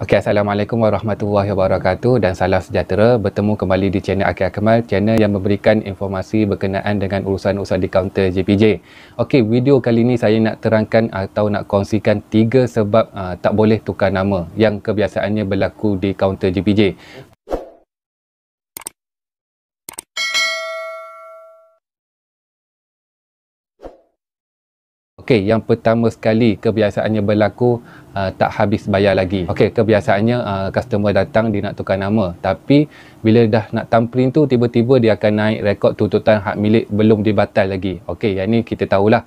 Okay, Assalamualaikum warahmatullahi wabarakatuh dan salam sejahtera bertemu kembali di channel Akhir Akmal channel yang memberikan informasi berkenaan dengan urusan-urusan di kaunter JPJ Okey, video kali ini saya nak terangkan atau nak kongsikan tiga sebab uh, tak boleh tukar nama yang kebiasaannya berlaku di kaunter JPJ Okey, yang pertama sekali kebiasaannya berlaku uh, tak habis bayar lagi. Okey, kebiasaannya uh, customer datang dia nak tukar nama, tapi bila dah nak tamprin tu tiba-tiba dia akan naik rekod tuntutan hak milik belum dibatal lagi. Okey, yang ni kita tahulah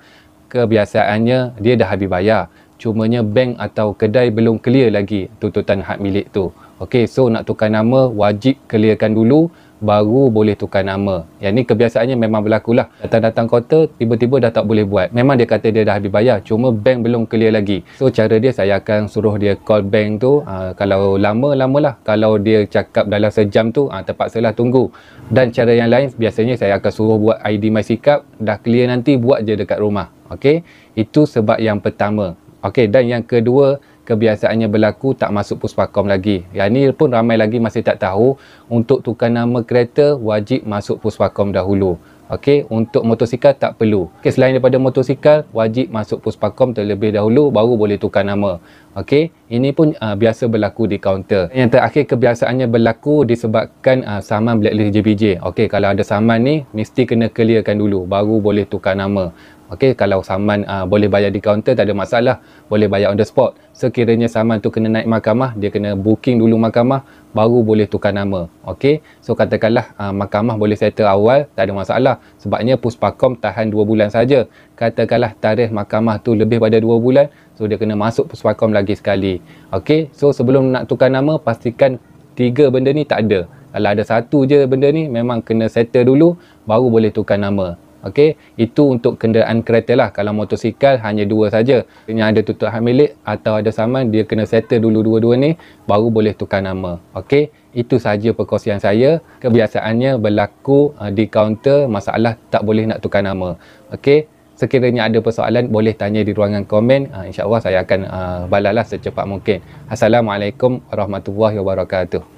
kebiasaannya dia dah habis bayar, cumanya bank atau kedai belum clear lagi tuntutan hak milik tu. Okey, so nak tukar nama wajib clearkan dulu baru boleh tukar nama. Yang ni kebiasaannya memang berlaku lah. Datang-datang kota, tiba-tiba dah tak boleh buat. Memang dia kata dia dah habis bayar, cuma bank belum clear lagi. So, cara dia saya akan suruh dia call bank tu. Ha, kalau lama, lama lah, Kalau dia cakap dalam sejam tu, ha, terpaksalah tunggu. Dan cara yang lain, biasanya saya akan suruh buat ID MySikap. Dah clear nanti, buat je dekat rumah. Okey, itu sebab yang pertama. Okey, dan yang kedua, kebiasaannya berlaku tak masuk puspakom lagi. Yang ni pun ramai lagi masih tak tahu untuk tukar nama kereta wajib masuk puspakom dahulu. Okey, untuk motosikal tak perlu. Okey, selain daripada motosikal, wajib masuk Puspakom terlebih dahulu baru boleh tukar nama. Okey, ini pun uh, biasa berlaku di kaunter. Yang terakhir kebiasaannya berlaku disebabkan uh, saman blacklist JBJ. Okey, kalau ada saman ni mesti kena clearkan dulu baru boleh tukar nama. Okey, kalau saman uh, boleh bayar di kaunter tak ada masalah, boleh bayar on the spot. Sekiranya saman tu kena naik mahkamah, dia kena booking dulu mahkamah baru boleh tukar nama. Okey. So katakanlah uh, mahkamah boleh settle awal tak ada masalah sebabnya Puspakom tahan 2 bulan saja. Katakanlah tarikh mahkamah tu lebih pada 2 bulan, so dia kena masuk Puspakom lagi sekali. Okey. So sebelum nak tukar nama pastikan tiga benda ni tak ada. Kalau ada satu je benda ni memang kena settle dulu baru boleh tukar nama. Okey, itu untuk kenderaan kereta lah. Kalau motosikal hanya dua saja. Yang ada tutup hak milik atau ada saman, dia kena settle dulu dua-dua ni baru boleh tukar nama. Okey, itu saja perkongsian saya. Kebiasaannya berlaku uh, di kaunter masalah tak boleh nak tukar nama. Okey, sekiranya ada persoalan boleh tanya di ruangan komen. Uh, InsyaAllah saya akan uh, balas lah secepat mungkin. Assalamualaikum warahmatullahi wabarakatuh.